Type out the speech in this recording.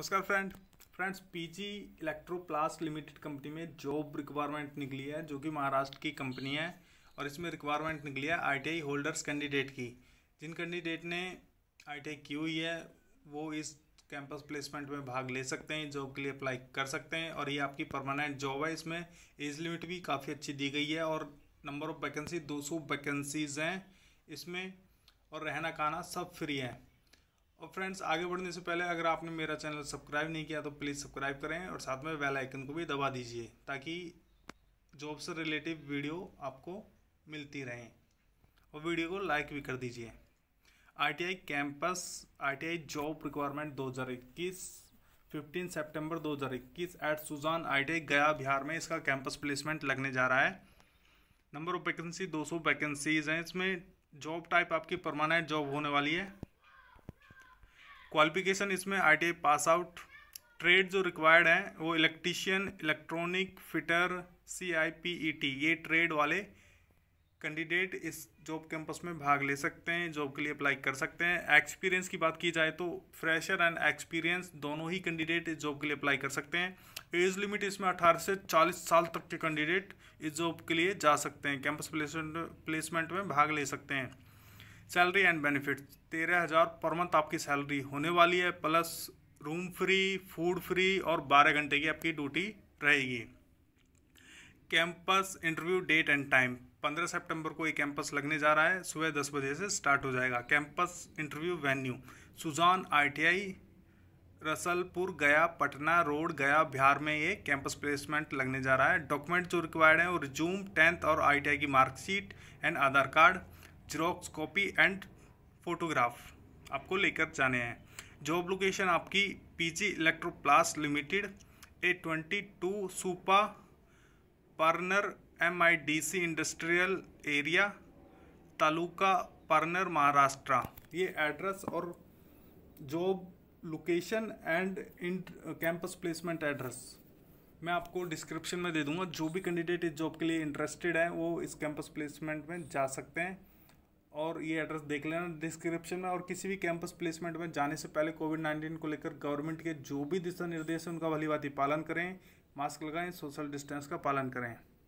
नमस्कार friend friends PG Electroplast limited company में job requirement निकली है जो कि महाराष्ट्र की कंपनी है और इसमें रिक्वायरमेंट निकली है आईटीआई होल्डर्स कैंडिडेट की जिन कैंडिडेट ने आईटीआई की हुई है वो इस कैंपस प्लेसमेंट में भाग ले सकते हैं जॉब के लिए अप्लाई कर सकते हैं और ये आपकी परमानेंट जॉब है इसमें एज लिमिट भी काफ़ी अच्छी दी गई है और नंबर ऑफ वैकेंसी दो वैकेंसीज़ हैं इसमें और रहना खाना सब फ्री है और फ्रेंड्स आगे बढ़ने से पहले अगर आपने मेरा चैनल सब्सक्राइब नहीं किया तो प्लीज़ सब्सक्राइब करें और साथ में बेल आइकन को भी दबा दीजिए ताकि जॉब से रिलेटिव वीडियो आपको मिलती रहें और वीडियो को लाइक भी कर दीजिए ITI campus ITI job requirement 2021 15 सितंबर 2021 एट सुजान आईटीआई गया बिहार में इसका कैंपस प्लेसमेंट लगने जा रहा है नंबर ऑफ वैकेंसी 200 वैकेंसीज हैं इसमें जॉब टाइप आपकी परमानेंट जॉब होने वाली है क्वालिफिकेशन इसमें आई पास आउट ट्रेड जो रिक्वायर्ड हैं वो electrician electronic fitter C I P E T ये ट्रेड वाले कैंडिडेट इस जॉब कैंपस में भाग ले सकते हैं जॉब के लिए अप्लाई कर सकते हैं एक्सपीरियंस की बात की जाए तो फ्रेशर एंड एक्सपीरियंस दोनों ही कैंडिडेट इस जॉब के लिए अप्लाई कर सकते हैं एज लिमिट इसमें 18 से 40 साल तक के कैंडिडेट इस जॉब के लिए जा सकते हैं कैंपस प्लेसमेंट प्लेसमेंट में भाग ले सकते हैं सैलरी एंड बेनिफिट तेरह हज़ार पर मंथ आपकी सैलरी होने वाली है plus room free food free और बारह घंटे की आपकी ड्यूटी रहेगी campus interview date and time पंद्रह सितंबर को ये कैंपस लगने जा रहा है सुबह दस बजे से स्टार्ट हो जाएगा campus interview venue Sujan ITI Rasalpur Gaya Patna road गया बिहार में ये कैंपस प्लेसमेंट लगने जा रहा है डॉक्यूमेंट जो रिक्वायर्ड हैं वो रिज्यूम टेंथ और आईटीआई की marksheet and Aadhaar card xerox copy and photograph आपको लेकर जाने हैं जॉब लोकेशन आपकी PG Electroplast limited A twenty two Supa Parner M I D C industrial area taluka Parner Maharashtra ये एड्रेस और job location and campus placement address मैं आपको डिस्क्रिप्शन में दे दूंगा जो भी कैंडिडेट इस जॉब के लिए इंटरेस्टेड हैं वो इस कैंपस प्लेसमेंट में जा सकते हैं और ये एड्रेस देख लेना डिस्क्रिप्शन में और किसी भी कैंपस प्लेसमेंट में जाने से पहले कोविड नाइन्टीन को लेकर गवर्नमेंट के जो भी दिशा निर्देश हैं उनका भली बात पालन करें मास्क लगाएं सोशल डिस्टेंस का पालन करें